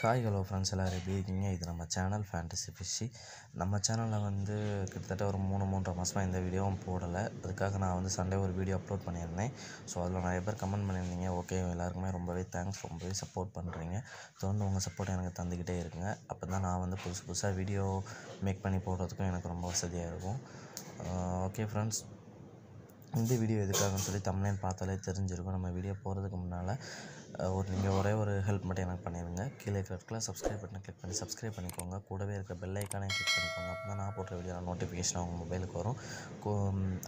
hi hello friends எல்லோரும் எப்படி இருக்கீங்க இது நம்ம சேனல் ஃபேண்டசி ஃபிஷ்ஷி நம்ம சேனலில் வந்து கிட்டத்தட்ட ஒரு மூணு மூன்றரை மாதமாக எந்த வீடியோவும் போடலை அதுக்காக நான் வந்து சண்டே ஒரு வீடியோ அப்லோட் பண்ணியிருந்தேன் ஸோ அதில் நிறைய பேர் கமெண்ட் பண்ணியிருந்தீங்க ஓகே எல்லாருக்குமே ரொம்பவே தேங்க்ஸ் ரொம்பவே சப்போர்ட் பண்ணுறீங்க தொடர்ந்து உங்கள் சப்போர்ட் எனக்கு தந்துக்கிட்டே இருங்க அப்போ தான் நான் வந்து புதுசு புதுசாக வீடியோ மேக் பண்ணி போடுறதுக்கும் எனக்கு ரொம்ப வசதியாக இருக்கும் ஓகே uh, ஃப்ரெண்ட்ஸ் இந்த வீடியோ எதுக்காகன்னு சொல்லி தமிழ்நாடு பார்த்தாலே தெரிஞ்சிருக்கும் நம்ம வீடியோ போகிறதுக்கு முன்னால் ஒரு நீங்கள் ஒரே ஒரு ஹெல்ப் மட்டும் எனக்கு பண்ணிடுங்க கீழே இருக்கிற இடத்துல சப்ஸ்கிரைப் பட்டனை கிளிக் பண்ணி சப்ஸ்கிரைப் பண்ணிக்கோங்க கூடவே இருக்கிற பெல் ஐக்கானே கிளிக் பண்ணிக்கோங்க அப்போ தான் நான் போடுற வீடியோ நோட்டிஃபிகேஷன் அவங்க மொபைலுக்கு வரும்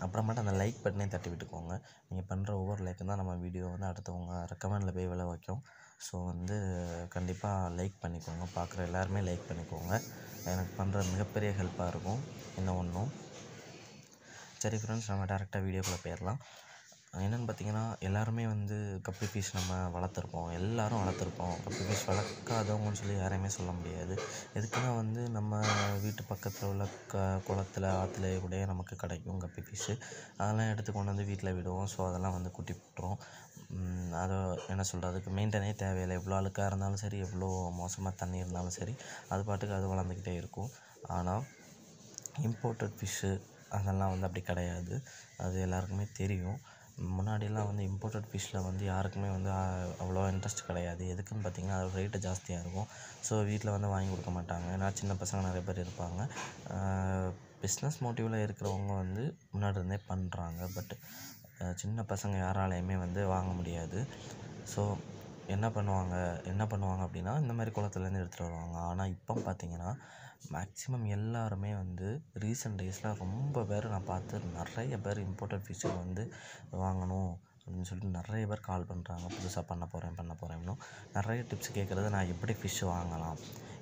அப்புறமேட்டு அந்த லைக் பட்டனே தட்டி விட்டுக்கோங்க நீங்கள் பண்ணுற ஒவ்வொரு லைக்கும் தான் நம்ம வீடியோ வந்து அடுத்தவங்க ரெக்கமெண்டில் போய் விலை வைக்கும் ஸோ வந்து கண்டிப்பாக லைக் பண்ணிக்கோங்க பார்க்குற எல்லாருமே லைக் பண்ணிக்கோங்க எனக்கு பண்ணுற மிகப்பெரிய ஹெல்ப்பாக இருக்கும் என்ன ஒன்றும் சரி ஃப்ரெண்ட்ஸ் நம்ம டேரெக்டாக வீடியோக்குள்ளே போயிடலாம் என்னென்னு பார்த்தீங்கன்னா எல்லாருமே வந்து கப்பி ஃபிஷ் நம்ம வளர்த்துருப்போம் எல்லாரும் வளர்த்துருப்போம் கப்பி ஃபிஷ் வளர்க்காதவங்கன்னு சொல்லி யாரையுமே சொல்ல முடியாது எதுக்குன்னா வந்து நம்ம வீட்டு பக்கத்தில் உள்ள க குளத்தில் ஆற்றுல கூட நமக்கு கிடைக்கும் கப்பி ஃபிஷ்ஷு அதெல்லாம் எடுத்து கொண்டு வந்து வீட்டில் விடுவோம் ஸோ அதெல்லாம் வந்து குட்டி போட்டுரும் அதை என்ன சொல்கிறதுக்கு மெயின்டனே தேவையில்லை எவ்வளோ அழுக்காக இருந்தாலும் சரி எவ்வளோ மோசமாக தண்ணி இருந்தாலும் சரி அது பாட்டுக்கு அது வளர்ந்துக்கிட்டே இருக்கும் ஆனால் இம்போர்ட்டட் ஃபிஷ்ஷு அதெல்லாம் வந்து அப்படி கிடையாது அது எல்லாருக்குமே தெரியும் முன்னாடிலாம் வந்து இம்போர்ட்டட் ஃபிஷ்ஷில் வந்து யாருக்குமே வந்து அவ்வளோவா இன்ட்ரெஸ்ட் கிடையாது எதுக்குன்னு பார்த்தீங்கன்னா அது ரேட்டு ஜாஸ்தியாக இருக்கும் ஸோ வீட்டில் வந்து வாங்கி கொடுக்க மாட்டாங்க ஏன்னா சின்ன பசங்க நிறைய பேர் இருப்பாங்க பிஸ்னஸ் மோட்டிவில் இருக்கிறவங்க வந்து முன்னாடி இருந்தே பண்ணுறாங்க பட் சின்ன பசங்க யாராலையுமே வந்து வாங்க முடியாது ஸோ என்ன பண்ணுவாங்க என்ன பண்ணுவாங்க அப்படின்னா இந்த மாதிரி குளத்துலேருந்து எடுத்துகிட்டு வருவாங்க ஆனால் இப்போ பார்த்தீங்கன்னா மேக்ஸிமம் எல்லாருமே வந்து ரீசெண்ட் டேஸில் ரொம்ப பேர் நான் பார்த்து நிறைய பேர் இம்போர்ட்டட் ஃபிஷ்ஷை வந்து வாங்கணும் அப்படின்னு சொல்லிட்டு நிறைய பேர் கால் பண்ணுறாங்க புதுசாக பண்ண போகிறேன் பண்ண போகிறேன்னு நிறைய டிப்ஸ் கேட்குறது நான் எப்படி ஃபிஷ் வாங்கலாம்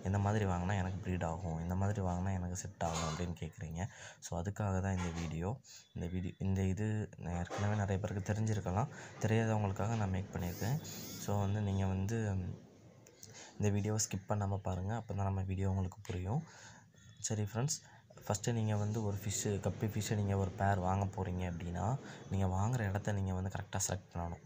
இந்த மாதிரி வாங்கினா எனக்கு ப்ரீட் ஆகும் இந்த மாதிரி வாங்கினா எனக்கு செட் ஆகும் அப்படின்னு கேட்குறீங்க ஸோ அதுக்காக தான் இந்த வீடியோ இந்த வீடியோ இந்த இது ஏற்கனவே நிறைய பேருக்கு தெரிஞ்சிருக்கலாம் தெரியாதவங்களுக்காக நான் மேக் பண்ணியிருக்கேன் ஸோ வந்து நீங்கள் வந்து இந்த வீடியோவை ஸ்கிப் பண்ணாமல் பாருங்கள் அப்போ தான் நம்ம வீடியோ உங்களுக்கு புரியும் சரி ஃப்ரெண்ட்ஸ் ஃபஸ்ட்டு நீங்கள் வந்து ஒரு ஃபிஷ்ஷு கப்பி ஃபிஷ்ஷை நீங்கள் ஒரு பேர் வாங்க போகிறீங்க அப்படின்னா நீங்கள் வாங்குகிற இடத்த நீங்கள் வந்து கரெக்டாக செலக்ட் பண்ணணும்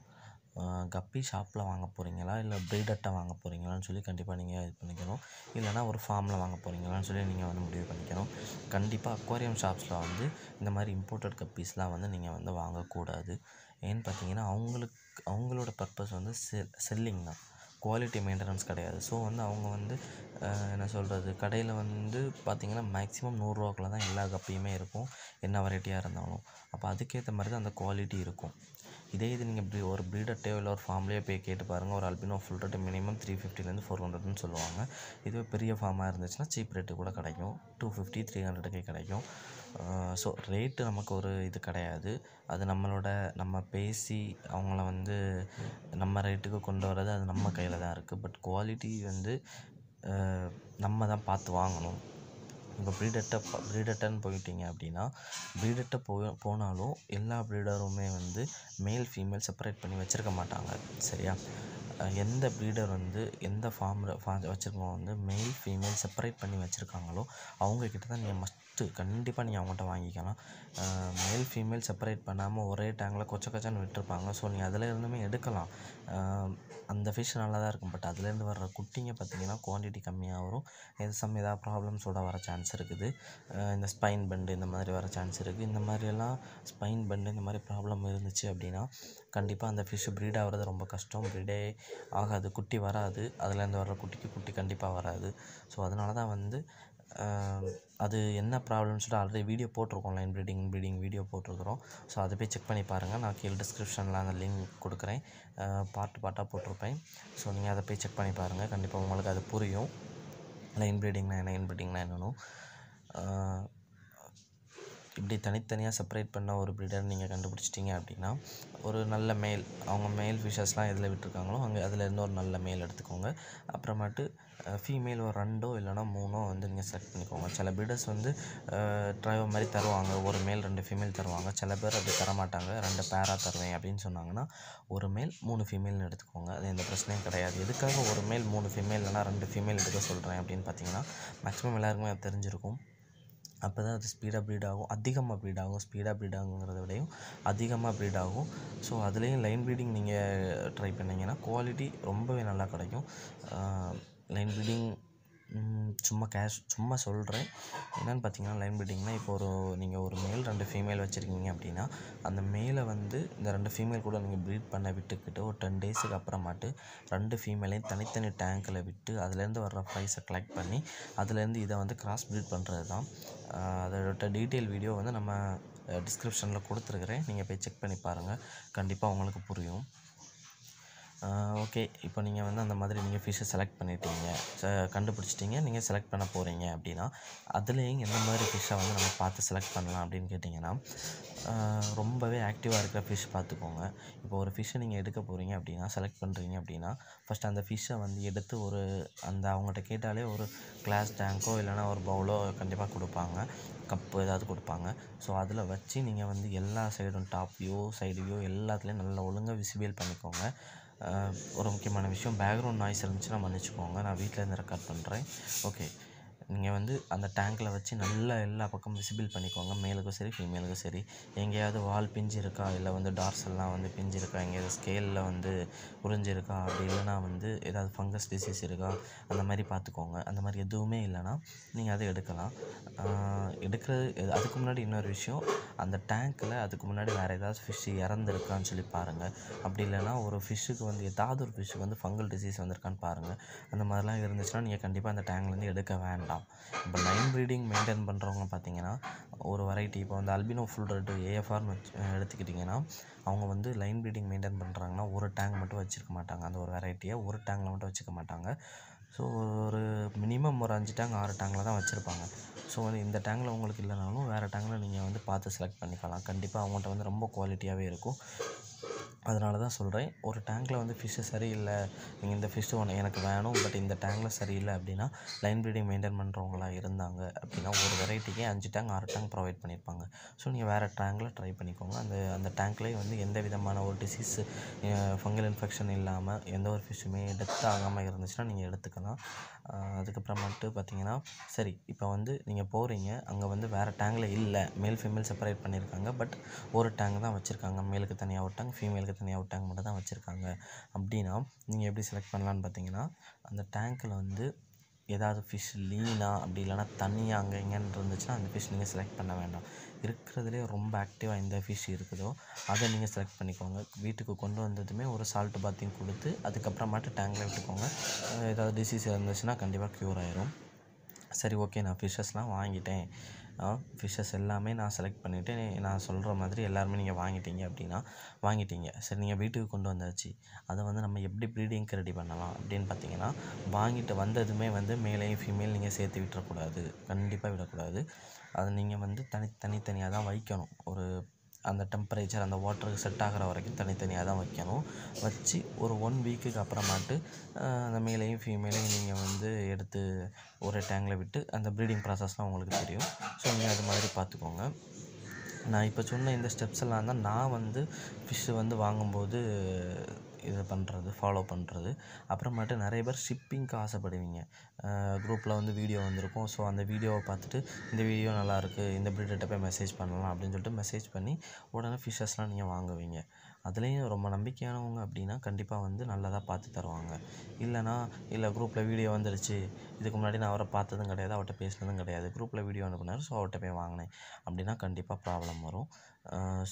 கப்பி ஷாப்பில் வாங்க போகிறீங்களா இல்லை ப்ரீடட்டை வாங்க போகிறீங்களான்னு சொல்லி கண்டிப்பாக நீங்கள் இது பண்ணிக்கணும் இல்லைனா ஒரு ஃபார்மில் வாங்க போகிறீங்களான்னு சொல்லி நீங்கள் வந்து முடிவு பண்ணிக்கணும் கண்டிப்பாக அக்வாரியம் ஷாப்ஸில் வந்து இந்த மாதிரி இம்போர்ட்டட் கப்பீஸ்லாம் வந்து நீங்கள் வந்து வாங்கக்கூடாது ஏன்னு பார்த்தீங்கன்னா அவங்களுக்கு அவங்களோட பர்பஸ் வந்து செல் செல்லிங் தான் குவாலிட்டி மெயின்டெனன்ஸ் கிடையாது ஸோ வந்து அவங்க வந்து என்ன சொல்கிறது கடையில் வந்து பார்த்திங்கன்னா மேக்ஸிமம் நூறுரூவாக்குள்ள தான் எல்லா கப்பியுமே இருக்கும் என்ன வெரைட்டியாக இருந்தாலும் அப்போ அதுக்கேற்ற மாதிரி தான் அந்த குவாலிட்டி இருக்கும் இதே இது நீங்கள் இப்படி ஒரு ப்ரீடர்ட்டே இல்லை ஒரு ஃபார்ம்லேயே போய் கேட்டு பாருங்கள் ஒரு albino full rate minimum three ஃபிஃப்டிலேருந்து ஃபோர் ஹண்ட்ரட்னு சொல்லுவாங்க இதுவே பெரிய ஃபார்மாக இருந்துச்சுன்னா சீப் ரேட்டு கூட கிடைக்கும் டூ ஃபிஃப்டி த்ரீ ஹண்ட்ரடுக்கே கிடைக்கும் ஸோ ரேட்டு நமக்கு ஒரு இது கிடையாது அது நம்மளோட நம்ம பேசி அவங்கள வந்து நம்ம ரேட்டுக்கு கொண்டு வர்றது அது நம்ம கையில் தான் இருக்குது பட் குவாலிட்டி வந்து நம்ம தான் பார்த்து வாங்கணும் இப்போ ப்ரீடர்கிட்ட ப்ரீடர்கிட்டன்னு போயிட்டீங்க அப்படின்னா ப்ரீடர்கிட்ட போய் போனாலும் எல்லா ப்ரீடருமே வந்து மேல் ஃபீமேல் செப்பரேட் பண்ணி வச்சுருக்க மாட்டாங்க சரியா எந்த ப்ரீடர் வந்து எந்த ஃபார்மில் ஃபா வச்சுருக்கோம் வந்து மெயில் ஃபீமேல் செப்பரேட் பண்ணி வச்சுருக்காங்களோ அவங்கக்கிட்ட தான் நீங்கள் மஸ்ட்டு கண்டிப்பாக நீங்கள் அவங்கள்ட்ட வாங்கிக்கலாம் மேல் ஃபீமேல் செப்பரேட் பண்ணாமல் ஒரே டேங்கில் கொச்ச கொச்சன்னு விட்டுருப்பாங்க ஸோ நீங்கள் இருந்துமே எடுக்கலாம் அந்த ஃபிஷ் நல்லா தான் இருக்கும் பட் அதுலேருந்து வர்ற குட்டிங்க பார்த்திங்கன்னா குவான்டிட்டி கம்மியாக வரும் இது சம் ஏதாவது ப்ராப்ளம்ஸோட வர சான்ஸ் இருக்குது இந்த ஸ்பைன் பெண்டு இந்த மாதிரி வர சான்ஸ் இருக்குது இந்த மாதிரியெல்லாம் ஸ்பைன் பெண்டு இந்த மாதிரி ப்ராப்ளம் இருந்துச்சு அப்படின்னா கண்டிப்பாக அந்த ஃபிஷ்ஷு ப்ரீட் ஆகிறது ரொம்ப கஷ்டம் ப்ரீடே ஆகாது குட்டி வராது அதுலேருந்து வர்ற குட்டிக்கு குட்டி கண்டிப்பாக வராது ஸோ அதனால தான் வந்து அது என்ன ப்ராப்ளம்னு சொல்லிட்டு ஆல்ரெடி வீடியோ போட்டிருக்கோம் லைன் ப்ரீடிங் ப்ரீடிங் வீடியோ போட்டிருக்கிறோம் ஸோ அதை போய் செக் பண்ணி பாருங்கள் நான் கீழே டிஸ்கிரிப்ஷனில் அந்த லிங்க் கொடுக்குறேன் பார்ட் பார்ட்டாக போட்டிருப்பேன் ஸோ நீங்கள் அதை போய் செக் பண்ணி பாருங்கள் கண்டிப்பாக உங்களுக்கு அது புரியும் லைன் ப்ரீடிங்னா என்ன லைன் ப்ரீடிங்னா என்னன்னு இப்படி தனித்தனியாக செப்பரேட் பண்ண ஒரு ப்ரீடர் நீங்கள் கண்டுபிடிச்சிட்டிங்க அப்படின்னா ஒரு நல்ல மேல் அவங்க மேல் ஃபிஷர்ஸ்லாம் எதில் விட்டுருக்காங்களோ அங்கே அதில் இருந்து ஒரு நல்ல மேல் எடுத்துக்கோங்க அப்புறமாட்டு ஃபீமேல் ஒரு ரெண்டோ இல்லைனா மூணோ வந்து நீங்கள் செலக்ட் பண்ணிக்கோங்க சில ப்ரீடர்ஸ் வந்து ட்ரைவ் மாதிரி தருவாங்க ஒரு மேல் ரெண்டு ஃபீமேல் தருவாங்க சில பேர் அப்படி தரமாட்டாங்க ரெண்டு பேராக தருவேன் அப்படின்னு சொன்னாங்கன்னா ஒரு மேல் மூணு ஃபீமேல்னு எடுத்துக்கோங்க அது எந்த பிரச்சனையும் கிடையாது எதுக்காக ஒரு மேல் மூணு ஃபீமேல் இல்லைனா ரெண்டு ஃபீமேல் எடுக்க சொல்கிறேன் அப்படின்னு பார்த்தீங்கன்னா மேக்ஸிமம் எல்லாருக்குமே அது தெரிஞ்சிருக்கும் அப்போ தான் அது ஸ்பீடாக ப்ரீட் ஆகும் அதிகமாக ப்ரீட் ஆகும் ஸ்பீடாக ப்ரீட் ஆகுங்கிறத விடையும் அதிகமாக ப்ரீட் ஆகும் ஸோ அதுலேயும் லைன் ப்ரீடிங் நீங்கள் ட்ரை பண்ணிங்கன்னா குவாலிட்டி ரொம்பவே நல்லா கிடைக்கும் லைன் ப்ரீடிங் சும்மா கேஷ் சும்மா சொல்கிறேன் என்னென்னு பார்த்தீங்கன்னா லைன் ப்ரீடிங்னா இப்போ ஒரு நீங்கள் ஒரு மேல் ரெண்டு ஃபீமேல் வச்சுருக்கீங்க அப்படின்னா அந்த மேலை வந்து இந்த ரெண்டு ஃபீமேல் கூட நீங்கள் ப்ரீட் பண்ண விட்டுக்கிட்டு ஒரு டென் டேஸுக்கு அப்புறமாட்டு ரெண்டு ஃபீமேலையும் தனித்தனி டேங்க்கில் விட்டு அதுலேருந்து வர்ற ப்ரைஸை கலெக்ட் பண்ணி அதுலேருந்து இதை வந்து கிராஸ் ப்ரீட் பண்ணுறது தான் அதோட டீட்டெயில் வீடியோ வந்து நம்ம டிஸ்கிரிப்ஷனில் கொடுத்துருக்குறேன் நீங்கள் போய் செக் பண்ணி பாருங்கள் கண்டிப்பாக உங்களுக்கு புரியும் ஓகே இப்போ நீங்கள் வந்து அந்த மாதிரி நீங்கள் ஃபிஷ்ஷை செலக்ட் பண்ணிட்டீங்க கண்டுபிடிச்சிட்டிங்க நீங்கள் செலக்ட் பண்ண போகிறீங்க அப்படின்னா அதுலேயும் எந்த மாதிரி ஃபிஷ்ஷை வந்து நம்ம பார்த்து செலக்ட் பண்ணலாம் அப்படின்னு கேட்டிங்கன்னா ரொம்பவே ஆக்டிவாக இருக்கிற ஃபிஷ் பார்த்துக்கோங்க இப்போ ஒரு ஃபிஷ்ஷை நீங்கள் எடுக்க போகிறீங்க அப்படின்னா செலக்ட் பண்ணுறீங்க அப்படின்னா ஃபஸ்ட் அந்த ஃபிஷ்ஷை வந்து எடுத்து ஒரு அந்த அவங்ககிட்ட கேட்டாலே ஒரு கிளாஸ் டேங்கோ இல்லைனா ஒரு பவுலோ கண்டிப்பாக கொடுப்பாங்க கப்பு ஏதாவது கொடுப்பாங்க ஸோ அதில் வச்சு நீங்கள் வந்து எல்லா சைடும் டாப் வியூ சைடு வியூ எல்லாத்துலேயும் நல்லா ஒழுங்காக விசிபிள் பண்ணிக்கோங்க ஒரு முக்கியமான விஷயம் பேக்ரவுண்ட் நாய்ஸ் இருந்துச்சுன்னா மன்னிச்சுக்கோங்க நான் வீட்டிலேருந்து ரெக்கார்ட் பண்ணுறேன் ஓகே நீங்கள் வந்து அந்த டேங்க்கில் வச்சு நல்லா எல்லா பக்கமும் விசிபிள் பண்ணிக்கோங்க மேலுக்கும் சரி ஃபீமேலுக்கும் சரி எங்கேயாவது வால் பிஞ்சு இருக்கா இல்லை வந்து டார்ஸ் எல்லாம் வந்து பிஞ்சு இருக்கா எங்கேயாவது ஸ்கேலில் வந்து உறிஞ்சிருக்கா அப்படி இல்லைனா வந்து ஏதாவது ஃபங்கஸ் டிசீஸ் இருக்கா அந்த மாதிரி பார்த்துக்கோங்க அந்த மாதிரி எதுவுமே இல்லைன்னா நீங்கள் அதை எடுக்கலாம் எடுக்கிறது அதுக்கு முன்னாடி இன்னொரு விஷயம் அந்த டேங்க்கில் அதுக்கு முன்னாடி வேறு ஏதாவது ஃபிஷ்ஷு இறந்துருக்கான்னு சொல்லி பாருங்கள் அப்படி இல்லைனா ஒரு ஃபிஷ்ஷுக்கு வந்து ஏதாவது ஒரு ஃபிஷ்ஷுக்கு வந்து ஃபங்கல் டிசீஸ் வந்திருக்கான்னு பாருங்கள் அந்த மாதிரிலாம் இருந்துச்சுன்னா நீங்கள் கண்டிப்பாக அந்த டேங்க்லேருந்து எடுக்க வேண்டாம் பண்ணலாம் இப்போ லைன் ப்ரீடிங் மெயின்டைன் பண்ணுறவங்க பார்த்தீங்கன்னா ஒரு வெரைட்டி இப்போ வந்து அல்பினோ ஃபுல் ரெட்டு ஏஎஃப்ஆர்னு வச்சு எடுத்துக்கிட்டிங்கன்னா அவங்க வந்து லைன் ப்ரீடிங் மெயின்டைன் பண்ணுறாங்கன்னா ஒரு டேங்க் மட்டும் வச்சுருக்க மாட்டாங்க அந்த ஒரு வெரைட்டியை ஒரு டேங்கில் மட்டும் வச்சுக்க மாட்டாங்க ஸோ ஒரு மினிமம் ஒரு அஞ்சு டேங்க் ஆறு டேங்கில் தான் வச்சுருப்பாங்க ஸோ வந்து இந்த டேங்கில் உங்களுக்கு இல்லைனாலும் வேறு டேங்கில் நீங்கள் வந்து பார்த்து செலக்ட் பண்ணிக்கலாம் கண்டிப்பாக அவங்கள்ட்ட வந்து ரொம்ப குவாலிட்டியாகவே இருக்கும் அதனால தான் சொல்கிறேன் ஒரு டேங்கில் வந்து ஃபிஷ்ஷு சரியில்லை நீங்கள் இந்த ஃபிஷ்ஷு ஒன்று எனக்கு வேணும் பட் இந்த டேங்கில் சரியில்லை அப்படின்னா லைன் ப்ரீடிங் மெயின்டைன் பண்ணுறவங்களா இருந்தாங்க அப்படின்னா ஒரு வெரைட்டிக்கே அஞ்சு டேங்க் ஆறு டேங்க் ப்ரொவைட் பண்ணியிருப்பாங்க ஸோ நீங்கள் வேறு டேங்கில் ட்ரை பண்ணிக்கோங்க அந்த அந்த டேங்க்லேயே வந்து எந்த விதமான ஒரு டிசீஸ் ஃபங்கல் இன்ஃபெக்ஷன் இல்லாமல் எந்த ஒரு ஃபிஷ்ஷுமே டெத் ஆகாமல் இருந்துச்சுன்னா நீங்கள் எடுத்துக்கலாம் அதுக்கப்புறமேட்டு பார்த்தீங்கன்னா சரி இப்போ வந்து நீங்கள் போகிறீங்க அங்கே வந்து வேறு டேங்கில் இல்லை மேல் ஃபீமேல் செப்பரேட் பண்ணியிருக்காங்க பட் ஒரு டேங்க் தான் வச்சுருக்காங்க மேலுக்கு தனியாக ஒரு டேங்க் ஃபீமேலுக்கு அதுக்கு தனியாக ஒரு டேங்க் மட்டும் தான் வச்சுருக்காங்க அப்படின்னா நீங்கள் எப்படி செலக்ட் பண்ணலான்னு பார்த்தீங்கன்னா அந்த டேங்க்கில் வந்து ஏதாவது ஃபிஷ் லீனாக அப்படி இல்லைனா தண்ணியாக அங்கே இங்கேன்னு இருந்துச்சுன்னா அந்த ஃபிஷ் நீங்கள் செலக்ட் பண்ண வேண்டாம் இருக்கிறதுலே ரொம்ப ஆக்டிவாக எந்த ஃபிஷ் இருக்குதோ அதை நீங்கள் செலக்ட் பண்ணிக்கோங்க வீட்டுக்கு கொண்டு வந்ததுமே ஒரு சால்ட்டு பாத்தியும் கொடுத்து அதுக்கப்புறமாட்டு டேங்கில் விட்டுக்கோங்க ஏதாவது டிசீஸ் இருந்துச்சுன்னா கண்டிப்பாக க்யூர் ஆயிரும் சரி ஓகே நான் ஃபிஷ்ஷஸ்லாம் வாங்கிட்டேன் ஃபிஷ்ஷஸ் எல்லாமே நான் செலக்ட் பண்ணிவிட்டு நான் சொல்கிற மாதிரி எல்லாருமே நீங்கள் வாங்கிட்டீங்க அப்படின்னா வாங்கிட்டீங்க சரி நீங்கள் வீட்டுக்கு கொண்டு வந்தாச்சு அதை வந்து நம்ம எப்படி ப்ரீடிங்க்கு ரெடி பண்ணலாம் அப்படின்னு பார்த்தீங்கன்னா வாங்கிட்டு வந்ததுமே வந்து மேலேயும் ஃபீமேல் நீங்கள் சேர்த்து விட்டுறக்கூடாது கண்டிப்பாக விடக்கூடாது அதை நீங்கள் வந்து தனி தனித்தனியாக தான் வைக்கணும் ஒரு அந்த டெம்பரேச்சர் அந்த வாட்டருக்கு செட் ஆகிற வரைக்கும் தனித்தனியாக தான் வைக்கணும் வச்சு ஒரு ஒன் வீக்குக்கு அப்புறமாட்டு அந்த மேலேயும் ஃபீமேலையும் நீங்கள் வந்து எடுத்து ஒரு டேங்கில் விட்டு அந்த ப்ரீடிங் ப்ராசஸ்லாம் உங்களுக்கு தெரியும் ஸோ நீங்கள் அது மாதிரி பார்த்துக்கோங்க நான் இப்போ சொன்ன இந்த ஸ்டெப்ஸ் எல்லாம் தான் நான் வந்து ஃபிஷ்ஷு வந்து வாங்கும்போது இது பண்ணுறது ஃபாலோ பண்ணுறது அப்புறமேட்டு நிறைய பேர் ஷிப்பிங்க்கு ஆசைப்படுவீங்க குரூப்பில் வந்து வீடியோ வந்திருக்கும் ஸோ அந்த வீடியோவை பார்த்துட்டு இந்த வீடியோ நல்லாயிருக்கு இந்த ப்ரீடர்கிட்ட போய் மெசேஜ் பண்ணலாம் அப்படின்னு சொல்லிட்டு மெசேஜ் பண்ணி உடனே ஃபிஷ்ஷஸ்லாம் நீங்கள் வாங்குவீங்க அதுலேயும் ரொம்ப நம்பிக்கையானவங்க அப்படின்னா கண்டிப்பாக வந்து நல்லதாக பார்த்து தருவாங்க இல்லைனா இல்லை குரூப்பில் வீடியோ வந்துடுச்சு இதுக்கு முன்னாடி நான் அவரை பார்த்ததும் கிடையாது அவர்கிட்ட பேசினதும் கிடையாது குரூப்பில் வீடியோ அனுப்புனார் ஸோ அவர்கிட்ட போய் வாங்கினேன் அப்படின்னா கண்டிப்பாக ப்ராப்ளம் வரும்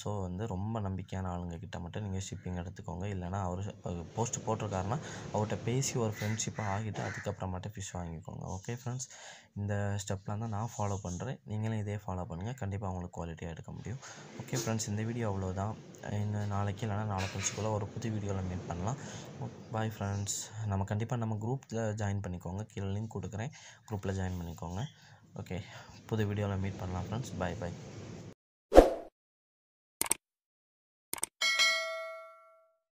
ஸோ வந்து ரொம்ப நம்பிக்கையான ஆளுங்கக்கிட்ட மட்டும் நீங்கள் ஷிப்பிங் எடுத்துக்கோங்க இல்லைனா அவர் போஸ்ட் போட்டிருக்காருன்னா அவர்கிட்ட பேசி ஒரு ஃப்ரெண்ட்ஷிப்பாக ஆகிட்டு அதுக்கப்புறமாட்ட ஃபிஷ் வாங்கிக்கோங்க ஓகே ஃப்ரெண்ட்ஸ் இந்த ஸ்டெப்லாம் தான் நான் ஃபாலோ பண்ணுறேன் நீங்களும் இதே ஃபாலோ பண்ணுங்கள் கண்டிப்பாக உங்களுக்கு குவாலிட்டியாக எடுக்க முடியும் ஓகே ஃப்ரெண்ட்ஸ் இந்த வீடியோ அவ்வளோதான் இன்னும் நாளைக்கு இல்லைனா நாளை கழிச்சுக்குள்ள ஒரு புது வீடியோவில் மீட் பண்ணலாம் பாய் ஃப்ரெண்ட்ஸ் நம்ம கண்டிப்பாக நம்ம குரூப்பில் ஜாயின் பண்ணிக்கோங்க கீழே லிங்க் கொடுக்குறேன் குரூப்பில் ஜாயின் பண்ணிக்கோங்க ஓகே புது வீடியோவில் மீட் பண்ணலாம் ஃப்ரெண்ட்ஸ் பாய் பாய்